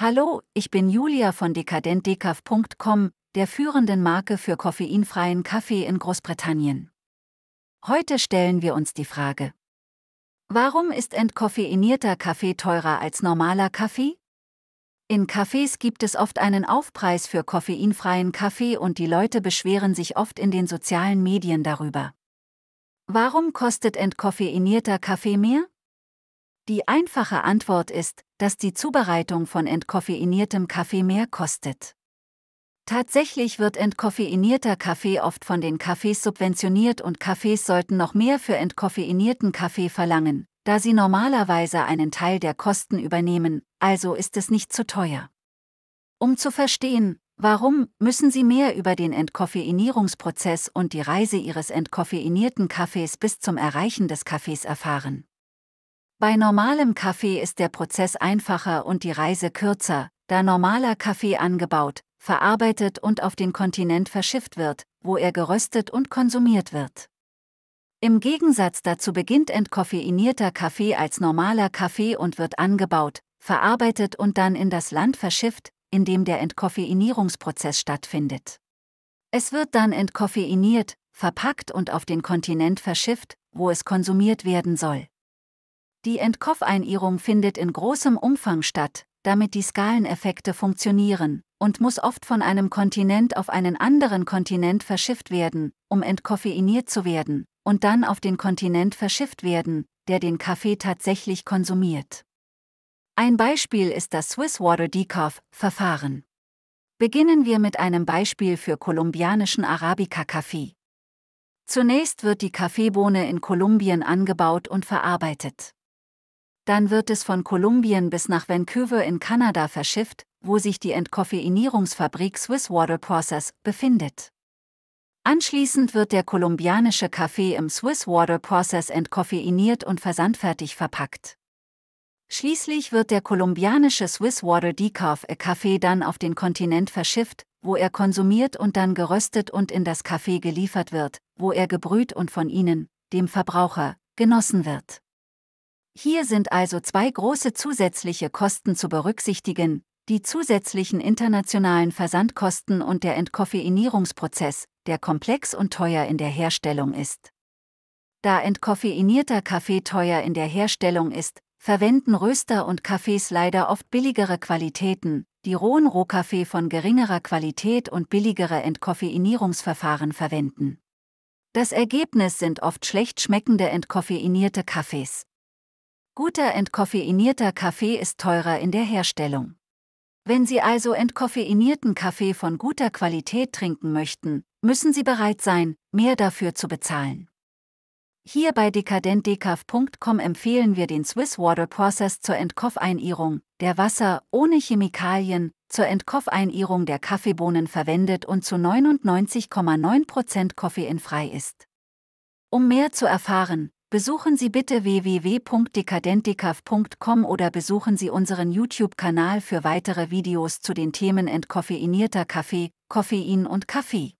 Hallo, ich bin Julia von dekadentdecaf.com, der führenden Marke für koffeinfreien Kaffee in Großbritannien. Heute stellen wir uns die Frage, warum ist entkoffeinierter Kaffee teurer als normaler Kaffee? In Cafés gibt es oft einen Aufpreis für koffeinfreien Kaffee und die Leute beschweren sich oft in den sozialen Medien darüber. Warum kostet entkoffeinierter Kaffee mehr? Die einfache Antwort ist, dass die Zubereitung von entkoffeiniertem Kaffee mehr kostet. Tatsächlich wird entkoffeinierter Kaffee oft von den Cafés subventioniert und Cafés sollten noch mehr für entkoffeinierten Kaffee verlangen, da sie normalerweise einen Teil der Kosten übernehmen, also ist es nicht zu teuer. Um zu verstehen, warum, müssen Sie mehr über den Entkoffeinierungsprozess und die Reise Ihres entkoffeinierten Kaffees bis zum Erreichen des Kaffees erfahren. Bei normalem Kaffee ist der Prozess einfacher und die Reise kürzer, da normaler Kaffee angebaut, verarbeitet und auf den Kontinent verschifft wird, wo er geröstet und konsumiert wird. Im Gegensatz dazu beginnt entkoffeinierter Kaffee als normaler Kaffee und wird angebaut, verarbeitet und dann in das Land verschifft, in dem der Entkoffeinierungsprozess stattfindet. Es wird dann entkoffeiniert, verpackt und auf den Kontinent verschifft, wo es konsumiert werden soll. Die Entkoffeinierung findet in großem Umfang statt, damit die Skaleneffekte funktionieren, und muss oft von einem Kontinent auf einen anderen Kontinent verschifft werden, um entkoffeiniert zu werden, und dann auf den Kontinent verschifft werden, der den Kaffee tatsächlich konsumiert. Ein Beispiel ist das Swiss Water Decaf-Verfahren. Beginnen wir mit einem Beispiel für kolumbianischen Arabica-Kaffee. Zunächst wird die Kaffeebohne in Kolumbien angebaut und verarbeitet dann wird es von Kolumbien bis nach Vancouver in Kanada verschifft, wo sich die Entkoffeinierungsfabrik Swiss Water Process befindet. Anschließend wird der kolumbianische Kaffee im Swiss Water Process entkoffeiniert und versandfertig verpackt. Schließlich wird der kolumbianische Swiss Water Decaf äh, Kaffee dann auf den Kontinent verschifft, wo er konsumiert und dann geröstet und in das Kaffee geliefert wird, wo er gebrüht und von Ihnen, dem Verbraucher, genossen wird. Hier sind also zwei große zusätzliche Kosten zu berücksichtigen, die zusätzlichen internationalen Versandkosten und der Entkoffeinierungsprozess, der komplex und teuer in der Herstellung ist. Da entkoffeinierter Kaffee teuer in der Herstellung ist, verwenden Röster und Kaffees leider oft billigere Qualitäten, die rohen Rohkaffee von geringerer Qualität und billigere Entkoffeinierungsverfahren verwenden. Das Ergebnis sind oft schlecht schmeckende entkoffeinierte Kaffees. Guter entkoffeinierter Kaffee ist teurer in der Herstellung. Wenn Sie also entkoffeinierten Kaffee von guter Qualität trinken möchten, müssen Sie bereit sein, mehr dafür zu bezahlen. Hier bei decadentdecaf.com empfehlen wir den Swiss Water Process zur Entkoffeinierung, der Wasser ohne Chemikalien zur Entkoffeinierung der Kaffeebohnen verwendet und zu 99,9% koffeinfrei ist. Um mehr zu erfahren, Besuchen Sie bitte www.dekadentdekav.com oder besuchen Sie unseren YouTube-Kanal für weitere Videos zu den Themen entkoffeinierter Kaffee, Koffein und Kaffee.